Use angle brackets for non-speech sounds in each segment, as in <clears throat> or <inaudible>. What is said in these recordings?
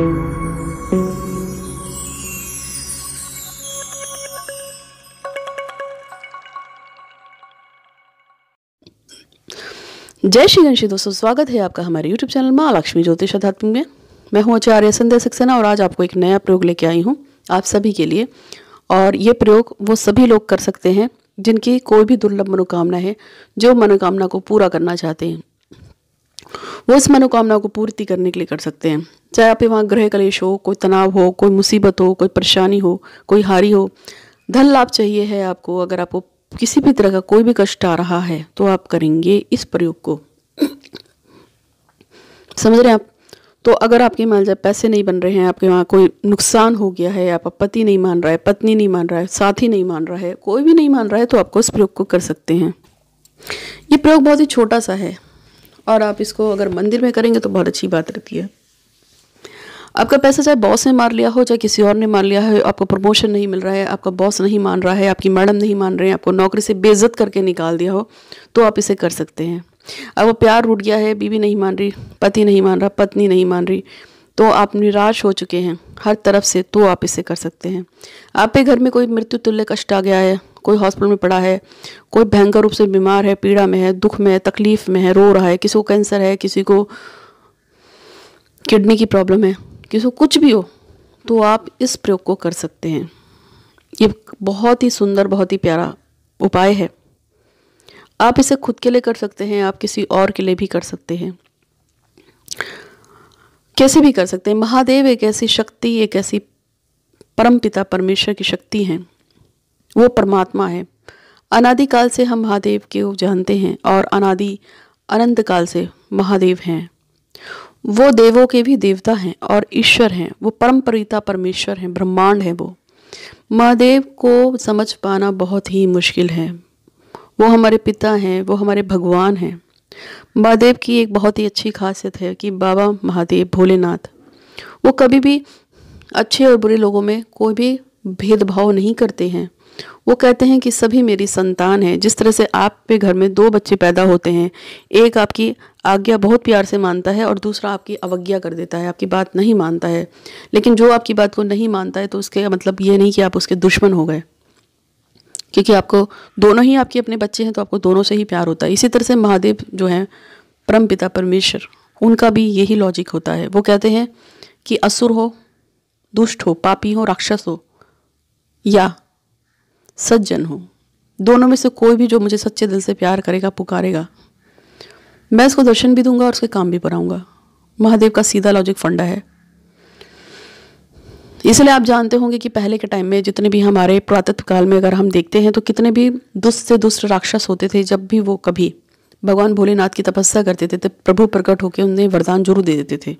जय श्री गणेश दोस्तों स्वागत है आपका हमारे YouTube चैनल माँ लक्ष्मी ज्योतिष अध्यात्म में मैं हूँ आचार्य संध्या सक्सेना और आज आपको एक नया प्रयोग लेके आई हूँ आप सभी के लिए और ये प्रयोग वो सभी लोग कर सकते हैं जिनकी कोई भी दुर्लभ मनोकामना है जो मनोकामना को पूरा करना चाहते हैं वो इस मनोकामना को पूर्ति करने के लिए कर सकते हैं चाहे आपके वहाँ ग्रह कलेश हो कोई तनाव हो कोई मुसीबत हो कोई परेशानी हो कोई हारी हो धन लाभ चाहिए है आपको अगर आपको किसी भी तरह का कोई भी कष्ट आ रहा है तो आप करेंगे इस प्रयोग को समझ रहे हैं आप तो अगर आपके मान जाए पैसे नहीं बन रहे हैं आपके वहाँ कोई नुकसान हो गया है आपका पति नहीं मान रहा है पत्नी नहीं मान रहा है साथी नहीं मान रहा है कोई भी नहीं मान रहा है तो आपको इस प्रयोग को कर सकते हैं ये प्रयोग बहुत ही छोटा सा है और आप इसको अगर मंदिर में करेंगे तो बहुत अच्छी बात रहती है आपका पैसा चाहे बॉस ने मार लिया हो चाहे किसी और ने मार लिया हो आपको प्रमोशन नहीं मिल रहा है आपका बॉस नहीं मान रहा है आपकी मैडम नहीं मान रहे हैं आपको नौकरी से बेइज्जत करके निकाल दिया हो तो आप इसे कर सकते हैं अब वो प्यार उठ गया है बीवी नहीं मान रही पति नहीं मान रहा पत्नी नहीं मान रही तो आप निराश हो चुके हैं हर तरफ से तो आप इसे कर सकते हैं आपके घर में कोई मृत्यु तुल्य कष्ट आ गया है कोई हॉस्पिटल में पड़ा है कोई भयंकर रूप से बीमार है पीड़ा में है दुख में है तकलीफ़ में है रो रहा है किसी को कैंसर है किसी को किडनी की प्रॉब्लम है किसी को कुछ भी हो तो आप इस प्रयोग को कर सकते हैं ये बहुत ही सुंदर बहुत ही प्यारा उपाय है आप इसे खुद के लिए कर सकते हैं आप किसी और के लिए भी कर सकते हैं कैसे भी कर सकते हैं महादेव एक ऐसी शक्ति एक ऐसी परमपिता परमेश्वर की शक्ति हैं वो परमात्मा है अनादिकाल से हम महादेव के जानते हैं और अनादि अनंत काल से महादेव हैं वो देवों के भी देवता हैं और ईश्वर हैं वो परम परिता परमेश्वर हैं ब्रह्मांड है वो महादेव को समझ पाना बहुत ही मुश्किल है वो हमारे पिता हैं वो हमारे भगवान हैं महादेव की एक बहुत ही अच्छी खासियत है कि बाबा महादेव भोलेनाथ वो कभी भी अच्छे और बुरे लोगों में कोई भी भेदभाव नहीं करते हैं वो कहते हैं कि सभी मेरी संतान है जिस तरह से आप पे घर में दो बच्चे पैदा होते हैं एक आपकी आज्ञा बहुत प्यार से मानता है और दूसरा आपकी अवज्ञा कर देता है आपकी बात नहीं मानता है लेकिन जो आपकी बात को नहीं मानता है तो उसके मतलब ये नहीं कि आप उसके दुश्मन हो गए क्योंकि आपको दोनों ही आपके अपने बच्चे हैं तो आपको दोनों से ही प्यार होता है इसी तरह से महादेव जो हैं परम पिता परमेश्वर उनका भी यही लॉजिक होता है वो कहते हैं कि असुर हो दुष्ट हो पापी हो राक्षस हो या सज्जन हूँ दोनों में से कोई भी जो मुझे सच्चे दिल से प्यार करेगा पुकारेगा मैं उसको दर्शन भी दूंगा और उसके काम भी पराऊंगा महादेव का सीधा लॉजिक फंडा है इसलिए आप जानते होंगे कि पहले के टाइम में जितने भी हमारे पुरातत्व काल में अगर हम देखते हैं तो कितने भी दुष्ट से दुष्ट राक्षस होते थे जब भी वो कभी भगवान भोलेनाथ की तपस्या करते थे तो प्रभु प्रकट होकर उन्हें वरदान जरूर दे देते थे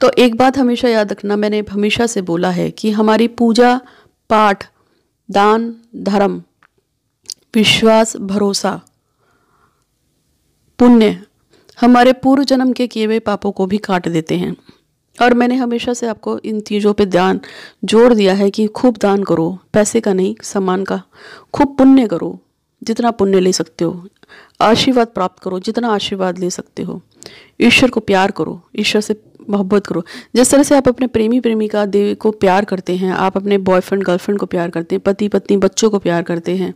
तो एक बात हमेशा याद रखना मैंने हमेशा से बोला है कि हमारी पूजा पाठ दान धर्म विश्वास भरोसा पुण्य हमारे पूर्व जन्म के किए हुए पापों को भी काट देते हैं और मैंने हमेशा से आपको इन चीज़ों पे ध्यान जोड़ दिया है कि खूब दान करो पैसे का नहीं सामान का खूब पुण्य करो जितना पुण्य ले सकते हो आशीर्वाद प्राप्त करो जितना आशीर्वाद ले सकते हो ईश्वर को प्यार करो ईश्वर से मोहब्बत करो जिस तरह से आप अपने प्रेमी प्रेमिका देव को प्यार करते हैं आप अपने बॉयफ्रेंड गर्लफ्रेंड को प्यार करते हैं पति पत्नी बच्चों को प्यार करते हैं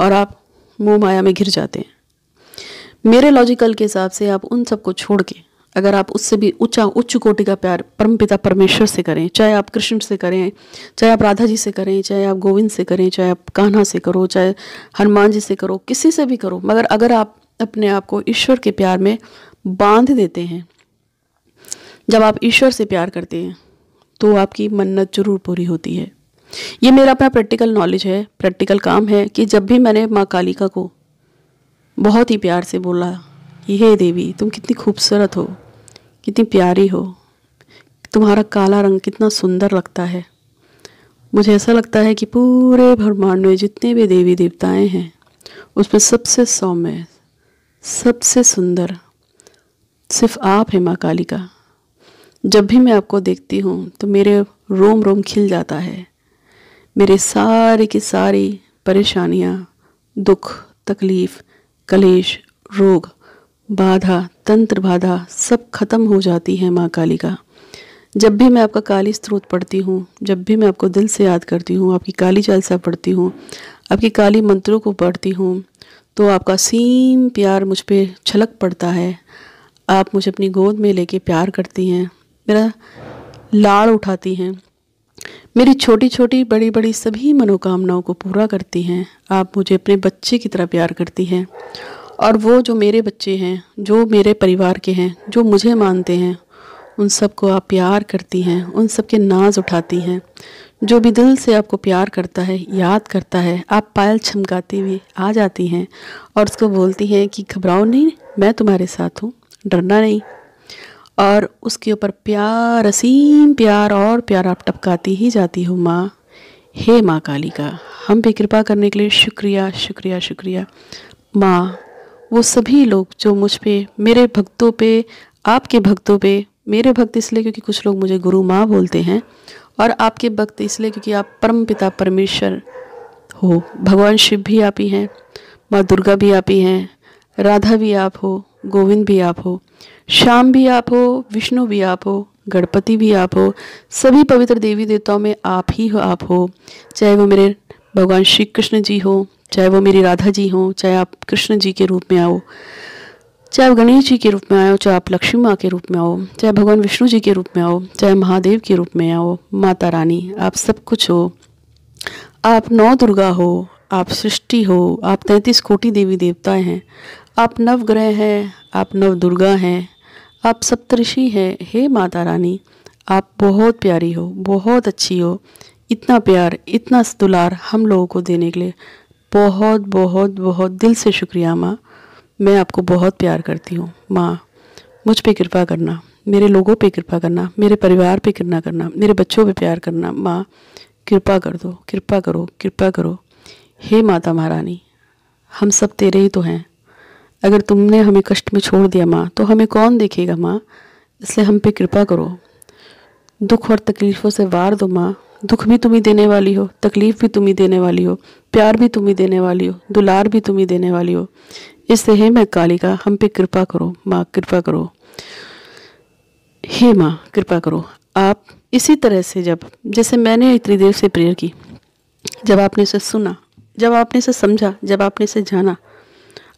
और आप मोह माया में घिर जाते हैं मेरे लॉजिकल के हिसाब से आप उन सबको छोड़ के अगर आप उससे भी ऊंचा उच्च कोटि का प्यार परमपिता परमेश्वर से करें चाहे आप कृष्ण से करें चाहे आप राधा जी से करें चाहे आप गोविंद से करें चाहे आप कान्हा से करो चाहे हनुमान जी से करो किसी से भी करो मगर अगर आप अपने आप को ईश्वर के प्यार में बांध देते हैं जब आप ईश्वर से प्यार करते हैं तो आपकी मन्नत जरूर पूरी होती है ये मेरा अपना प्रैक्टिकल नॉलेज है प्रैक्टिकल काम है कि जब भी मैंने माँ कालिका को बहुत ही प्यार से बोला हे देवी तुम कितनी खूबसूरत हो कितनी प्यारी हो तुम्हारा काला रंग कितना सुंदर लगता है मुझे ऐसा लगता है कि पूरे ब्रह्मांड में जितने भी देवी देवताएं हैं उसमें सबसे सौम्य सबसे सुंदर सिर्फ आप हैं माँ कालिका जब भी मैं आपको देखती हूँ तो मेरे रोम रोम खिल जाता है मेरे सारी की सारी परेशानियाँ दुख तकलीफ़ कलेश रोग बाधा तंत्र बाधा सब खत्म हो जाती है माँ काली का जब भी मैं आपका काली स्त्रोत पढ़ती हूँ जब भी मैं आपको दिल से याद करती हूँ आपकी काली जालसा पढ़ती हूँ आपकी काली मंत्रों को पढ़ती हूँ तो आपका सीम प्यार मुझ पर छलक पड़ता है आप मुझे अपनी गोद में लेके प्यार करती हैं मेरा लाड़ उठाती हैं मेरी छोटी छोटी बड़ी बड़ी सभी मनोकामनाओं को पूरा करती हैं आप मुझे अपने बच्चे की तरह प्यार करती हैं और वो जो मेरे बच्चे हैं जो मेरे परिवार के हैं जो मुझे मानते हैं उन सबको आप प्यार करती हैं उन सब के नाज उठाती हैं जो भी दिल से आपको प्यार करता है याद करता है आप पायल छमकाती हुई आ जाती हैं और उसको बोलती हैं कि घबराओ नहीं मैं तुम्हारे साथ हूँ डरना नहीं और उसके ऊपर प्यार असीम प्यार और प्यार आप टपकाती ही जाती हो माँ हे माँ काली का हम पे कृपा करने के लिए शुक्रिया शुक्रिया शुक्रिया माँ वो सभी लोग जो मुझ पे मेरे भक्तों पे आपके भक्तों पे मेरे भक्त इसलिए क्योंकि कुछ लोग मुझे गुरु माँ बोलते हैं और आपके भक्त इसलिए क्योंकि आप परम पिता परमेश्वर हो भगवान शिव भी आप ही हैं माँ दुर्गा भी आप ही हैं राधा भी आप हो गोविंद भी आप हो श्याम भी आप हो विष्णु भी आप हो गणपति भी आप हो सभी पवित्र देवी देवताओं में आप ही हो आप हो चाहे वो मेरे भगवान श्री कृष्ण जी हो चाहे वो मेरी राधा जी हो चाहे आप कृष्ण जी के रूप में आओ चाहे आप गणेश जी के रूप में आओ चाहे आप लक्ष्मी माँ के रूप में आओ चाहे भगवान विष्णु जी के रूप में आओ चाहे महादेव के रूप में आओ माता रानी आप सब कुछ हो आप नौ दुर्गा हो आप सृष्टि हो आप तैंतीस कोटि देवी देवताएं हैं आप नवग्रह हैं आप नव दुर्गा हैं आप सप्तऋषि हैं हे माता रानी आप बहुत प्यारी हो बहुत अच्छी हो इतना प्यार इतना दुलार हम लोगों को देने के लिए बहुत बहुत बहुत दिल से शुक्रिया माँ मैं आपको बहुत प्यार करती हूँ माँ मुझ पे कृपा करना मेरे लोगों पे कृपा करना मेरे परिवार पे कृपा करना मेरे बच्चों पे प्यार करना माँ कृपा कर दो कृपा करो कृपा करो हे माता महारानी हम सब तेरे ही तो हैं अगर तुमने हमें कष्ट में छोड़ दिया माँ तो हमें कौन देखेगा माँ इसलिए हम पे कृपा करो दुख और तकलीफ़ों से वार दो माँ दुख भी तुम्हें देने वाली हो तकलीफ़ भी तुम्हें देने वाली हो प्यार भी तुम्हें देने वाली हो दुलार भी तुम्हें देने वाली हो इससे हे मैं कालिका हम पे कृपा करो माँ कृपा करो हे माँ कृपा करो आप इसी तरह से जब जैसे मैंने इतनी देर से प्रेयर की जब आपने इसे सुना जब आपने इसे समझा जब आपने इसे जाना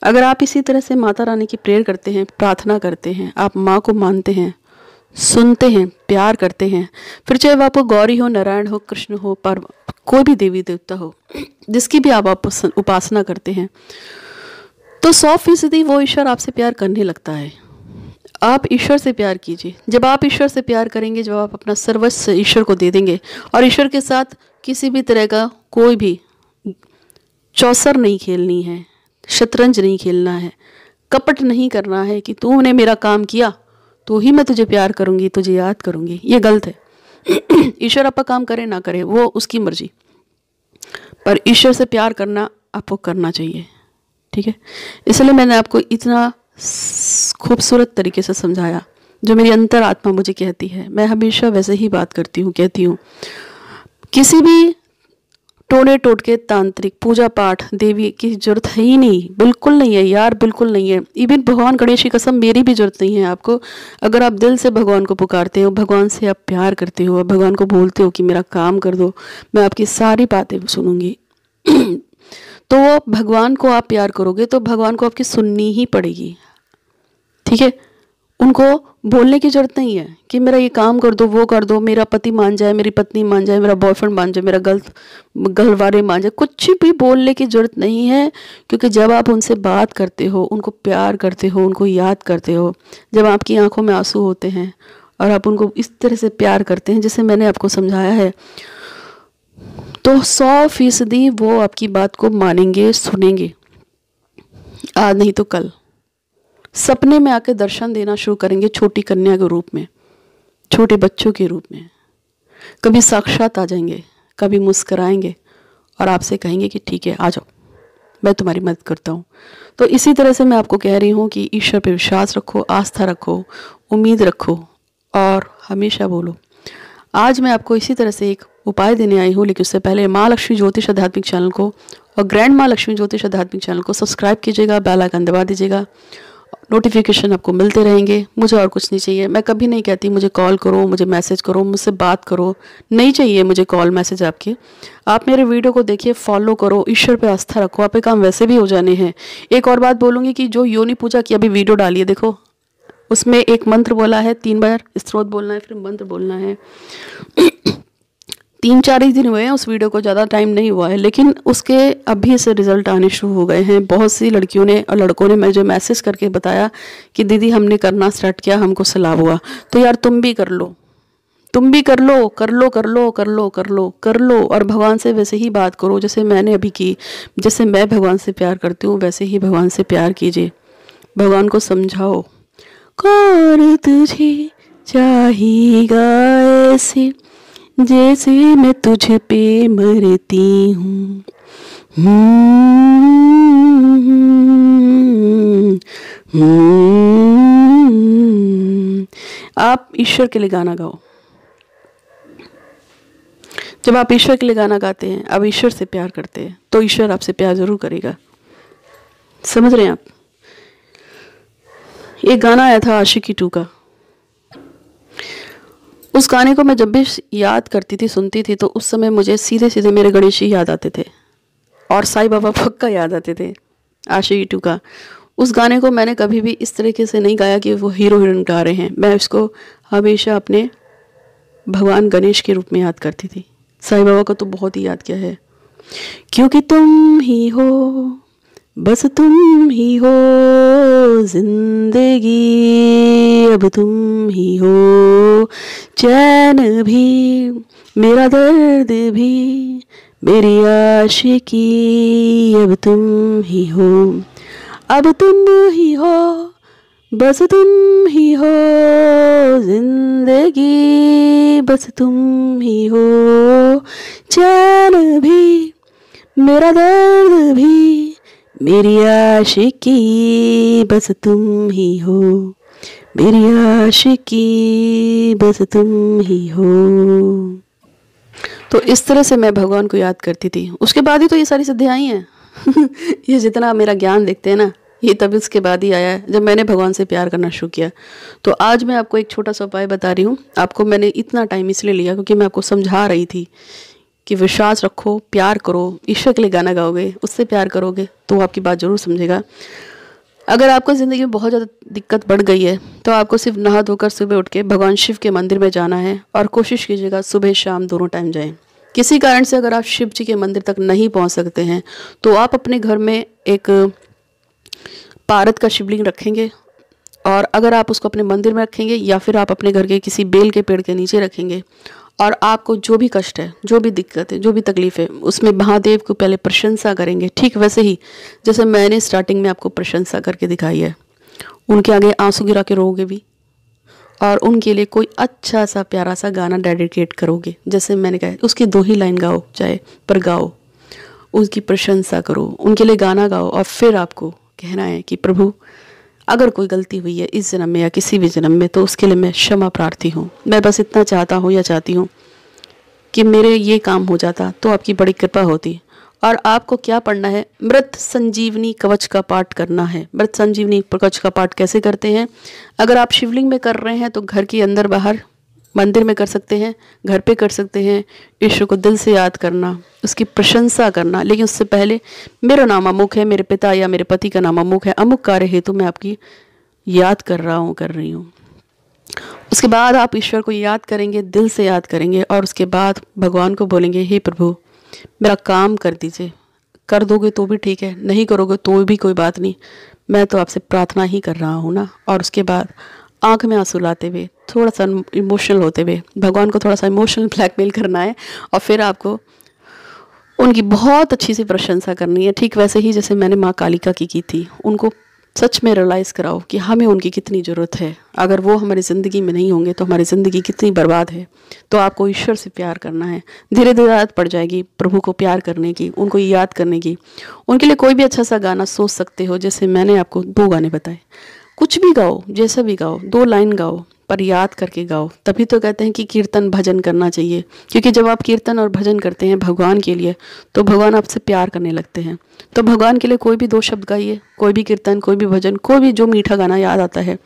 अगर आप इसी तरह से माता रानी की प्रेयर करते हैं प्रार्थना करते हैं आप माँ को मानते हैं सुनते हैं प्यार करते हैं फिर चाहे वह आपको गौरी हो नारायण हो कृष्ण हो पर कोई भी देवी देवता हो जिसकी भी आप, आप उपासना करते हैं तो सौ फीसदी वो ईश्वर आपसे प्यार करने लगता है आप ईश्वर से प्यार कीजिए जब आप ईश्वर से प्यार करेंगे जब आप अपना सर्वस्व ईश्वर को दे देंगे और ईश्वर के साथ किसी भी तरह का कोई भी चौसर नहीं खेलनी है शतरंज नहीं खेलना है कपट नहीं करना है कि तूने मेरा काम किया तो ही मैं तुझे प्यार करूंगी तुझे याद करूंगी ये गलत है <clears throat> ईश्वर आपका काम करे ना करे वो उसकी मर्जी पर ईश्वर से प्यार करना आपको करना चाहिए ठीक है इसलिए मैंने आपको इतना खूबसूरत तरीके से समझाया जो मेरी अंतर आत्मा मुझे कहती है मैं हमेशा वैसे ही बात करती हूँ कहती हूँ किसी भी टोने टोट के तांत्रिक पूजा पाठ देवी की जरूरत है ही नहीं बिल्कुल नहीं है यार बिल्कुल नहीं है इवन भगवान गणेश की कसम मेरी भी जरूरत नहीं है आपको अगर आप दिल से भगवान को पुकारते हो भगवान से आप प्यार करते हो भगवान को बोलते हो कि मेरा काम कर दो मैं आपकी सारी बातें सुनूंगी <clears throat> तो वो भगवान को आप प्यार करोगे तो भगवान को आपकी सुननी ही पड़ेगी ठीक है उनको बोलने की ज़रूरत नहीं है कि मेरा ये काम कर दो वो कर दो मेरा पति मान जाए मेरी पत्नी मान जाए मेरा बॉयफ्रेंड मान जाए मेरा गलत गलवारे मान जाए कुछ भी बोलने की ज़रूरत नहीं है क्योंकि जब आप उनसे बात करते हो उनको प्यार करते हो उनको याद करते हो जब आपकी आंखों में आंसू होते हैं और आप उनको इस तरह से प्यार करते हैं जैसे मैंने आपको समझाया है तो सौ फीसदी वो आपकी बात को मानेंगे सुनेंगे आज नहीं तो कल सपने में आकर दर्शन देना शुरू करेंगे छोटी कन्या के रूप में छोटे बच्चों के रूप में कभी साक्षात आ जाएंगे कभी मुस्कराएंगे और आपसे कहेंगे कि ठीक है आ जाओ मैं तुम्हारी मदद करता हूँ तो इसी तरह से मैं आपको कह रही हूँ कि ईश्वर पर विश्वास रखो आस्था रखो उम्मीद रखो और हमेशा बोलो आज मैं आपको इसी तरह से एक उपाय देने आई हूँ लेकिन उससे पहले माँ लक्ष्मी ज्योतिष आध्यात्मिक चैनल को और ग्रैंड माँ लक्ष्मी ज्योतिष आध्यात्मिक चैनल को सब्सक्राइब कीजिएगा बेल आइकन दबा दीजिएगा नोटिफिकेशन आपको मिलते रहेंगे मुझे और कुछ नहीं चाहिए मैं कभी नहीं कहती मुझे कॉल करो मुझे मैसेज करो मुझसे बात करो नहीं चाहिए मुझे कॉल मैसेज आपके आप मेरे वीडियो को देखिए फॉलो करो ईश्वर पे आस्था रखो आपके काम वैसे भी हो जाने हैं एक और बात बोलूँगी कि जो योनि पूजा की अभी वीडियो डालिए देखो उसमें एक मंत्र बोला है तीन बार स्त्रोत बोलना है फिर मंत्र बोलना है तीन चार ही दिन हुए हैं उस वीडियो को ज़्यादा टाइम नहीं हुआ है लेकिन उसके अभी से रिज़ल्ट आने शुरू हो गए हैं बहुत सी लड़कियों ने और लड़कों ने मुझे मैसेज करके बताया कि दीदी हमने करना स्टार्ट किया हमको सलाह हुआ तो यार तुम भी कर लो तुम भी कर लो कर लो कर लो कर लो कर लो कर लो और भगवान से वैसे ही बात करो जैसे मैंने अभी की जैसे मैं भगवान से प्यार करती हूँ वैसे ही भगवान से प्यार कीजिए भगवान को समझाओ कौन तुझे चाहेगा ऐसे जैसे मैं तुझे पे मरती हूँ हम्म। आप ईश्वर के लिए गाना गाओ जब आप ईश्वर के लिए गाना गाते हैं आप ईश्वर से प्यार करते हैं तो ईश्वर आपसे प्यार ज़रूर करेगा समझ रहे हैं आप एक गाना आया था आशिकी टू का उस गाने को मैं जब भी याद करती थी सुनती थी तो उस समय मुझे सीधे सीधे मेरे गणेश ही याद आते थे और साई बाबा पक्का याद आते थे आशी टू का उस गाने को मैंने कभी भी इस तरीके से नहीं गाया कि वो हीरो हीरोइन गा रहे हैं मैं इसको हमेशा अपने भगवान गणेश के रूप में याद करती थी साई बाबा को तो बहुत ही याद किया है क्योंकि तुम ही हो बस तुम ही हो जिंदगी अब तुम ही हो चैन भी मेरा दर्द भी मेरी आशिकी अब तुम ही हो अब तुम ही हो बस तुम ही हो जिंदगी बस तुम ही हो चैन भी मेरा दर्द भी मेरी आशिकी बस तुम ही हो मेरी आशिकी बस तुम ही हो तो इस तरह से मैं भगवान को याद करती थी उसके बाद ही तो ये सारी सिद्धियाँ आई हैं <laughs> ये जितना मेरा ज्ञान देखते हैं ना ये तब इसके बाद ही आया है जब मैंने भगवान से प्यार करना शुरू किया तो आज मैं आपको एक छोटा सा उपाय बता रही हूँ आपको मैंने इतना टाइम इसलिए लिया क्योंकि मैं आपको समझा रही थी कि विश्वास रखो प्यार करो ईश्वर के लिए गाना गाओगे उससे प्यार करोगे तो वो आपकी बात ज़रूर समझेगा अगर आपको ज़िंदगी में बहुत ज़्यादा दिक्कत बढ़ गई है तो आपको सिर्फ नहा धोकर सुबह उठ के भगवान शिव के मंदिर में जाना है और कोशिश कीजिएगा सुबह शाम दोनों टाइम जाएं किसी कारण से अगर आप शिव जी के मंदिर तक नहीं पहुंच सकते हैं तो आप अपने घर में एक पारत का शिवलिंग रखेंगे और अगर आप उसको अपने मंदिर में रखेंगे या फिर आप अपने घर के किसी बेल के पेड़ के नीचे रखेंगे और आपको जो भी कष्ट है जो भी दिक्कत है जो भी तकलीफ है उसमें महादेव को पहले प्रशंसा करेंगे ठीक वैसे ही जैसे मैंने स्टार्टिंग में आपको प्रशंसा करके दिखाई है उनके आगे आंसू गिरा के रोगे भी और उनके लिए कोई अच्छा सा प्यारा सा गाना डेडिकेट करोगे जैसे मैंने कहा उसकी दो ही लाइन गाओ चाहे पर गाओ उसकी प्रशंसा करो उनके लिए गाना गाओ और फिर आपको कहना है कि प्रभु अगर कोई गलती हुई है इस जन्म में या किसी भी जन्म में तो उसके लिए मैं क्षमा प्रार्थी हूँ मैं बस इतना चाहता हूँ या चाहती हूँ कि मेरे ये काम हो जाता तो आपकी बड़ी कृपा होती और आपको क्या पढ़ना है मृत संजीवनी कवच का पाठ करना है मृत संजीवनी कवच का पाठ कैसे करते हैं अगर आप शिवलिंग में कर रहे हैं तो घर के अंदर बाहर मंदिर में कर सकते हैं घर पे कर सकते हैं ईश्वर को दिल से याद करना उसकी प्रशंसा करना लेकिन उससे पहले मेरा नाम अमुक है मेरे पिता या मेरे पति का नाम अमुक है अमुक कार्य हेतु मैं आपकी याद कर रहा हूँ कर रही हूँ उसके बाद आप ईश्वर को याद करेंगे दिल से याद करेंगे और उसके बाद भगवान को बोलेंगे हे प्रभु मेरा काम कर दीजिए कर दोगे तो भी ठीक है नहीं करोगे तो भी कोई बात नहीं मैं तो आपसे प्रार्थना ही कर रहा हूँ ना और उसके बाद आंख में आंसू लाते हुए थोड़ा सा इमोशनल होते हुए भगवान को थोड़ा सा इमोशनल ब्लैकमेल करना है और फिर आपको उनकी बहुत अच्छी सी प्रशंसा करनी है ठीक वैसे ही जैसे मैंने माँ कालिका की की थी उनको सच में रियलाइज़ कराओ कि हमें उनकी कितनी ज़रूरत है अगर वो हमारी ज़िंदगी में नहीं होंगे तो हमारी ज़िंदगी कितनी बर्बाद है तो आपको ईश्वर से प्यार करना है धीरे धीरे आदत पड़ जाएगी प्रभु को प्यार करने की उनको याद करने की उनके लिए कोई भी अच्छा सा गाना सोच सकते हो जैसे मैंने आपको दो गाने बताए कुछ भी गाओ जैसा भी गाओ दो लाइन गाओ पर याद करके गाओ तभी तो कहते हैं कि कीर्तन भजन करना चाहिए क्योंकि जब आप कीर्तन और भजन करते हैं भगवान के लिए तो भगवान आपसे प्यार करने लगते हैं तो भगवान के लिए कोई भी दो शब्द गाइए कोई भी कीर्तन कोई भी भजन कोई भी जो मीठा गाना याद आता है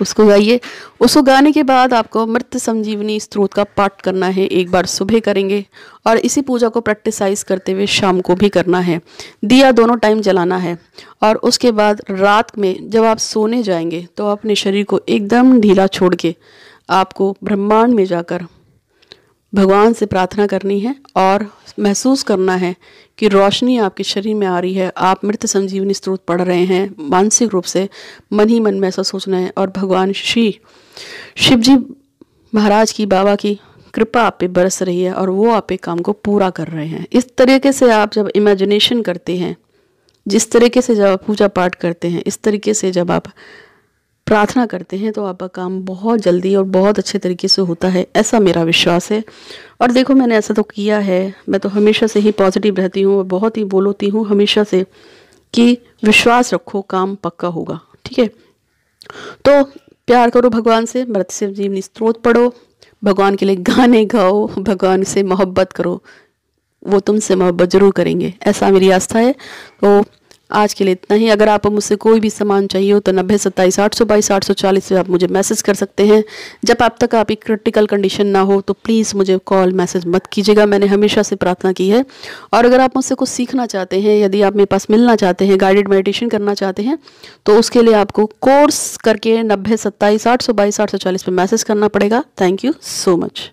उसको गाइए उसको गाने के बाद आपको मृत संजीवनी स्त्रोत का पाठ करना है एक बार सुबह करेंगे और इसी पूजा को प्रैक्टिसाइज करते हुए शाम को भी करना है दिया दोनों टाइम जलाना है और उसके बाद रात में जब आप सोने जाएंगे तो अपने शरीर को एकदम ढीला छोड़ के आपको ब्रह्मांड में जाकर भगवान से प्रार्थना करनी है और महसूस करना है कि रोशनी आपके शरीर में आ रही है आप मृत संजीवनी स्त्रोत पढ़ रहे हैं मानसिक रूप से मन ही मन में ऐसा सोचना है और भगवान श्री शिव जी महाराज की बाबा की कृपा आप पे बरस रही है और वो आप पे काम को पूरा कर रहे हैं इस तरीके से आप जब इमेजिनेशन करते हैं जिस तरीके से जब आप पूजा पाठ करते हैं इस तरीके से जब आप प्रार्थना करते हैं तो आपका काम बहुत जल्दी और बहुत अच्छे तरीके से होता है ऐसा मेरा विश्वास है और देखो मैंने ऐसा तो किया है मैं तो हमेशा से ही पॉजिटिव रहती हूँ और बहुत ही बोलोती हूँ हमेशा से कि विश्वास रखो काम पक्का होगा ठीक है तो प्यार करो भगवान से मृत से जीवनी स्त्रोत पढ़ो भगवान के लिए गाने गाओ भगवान से मोहब्बत करो वो तुमसे मोहब्बत ज़रूर करेंगे ऐसा मेरी आस्था है तो आज के लिए इतना ही अगर आप मुझसे कोई भी सामान चाहिए हो तो नब्बे सत्ताईस आठ सौ बाईस आठ सौ चालीस से आप मुझे मैसेज कर सकते हैं जब आप तक आपकी क्रिटिकल कंडीशन ना हो तो प्लीज़ मुझे कॉल मैसेज मत कीजिएगा मैंने हमेशा से प्रार्थना की है और अगर आप मुझसे कुछ सीखना चाहते हैं यदि आप मेरे पास मिलना चाहते हैं गाइडेड मेडिटेशन करना चाहते हैं तो उसके लिए आपको कोर्स करके नब्बे सत्ताईस आठ सौ बाईस आठ सौ चालीस पर मैसेज करना पड़ेगा थैंक यू सो मच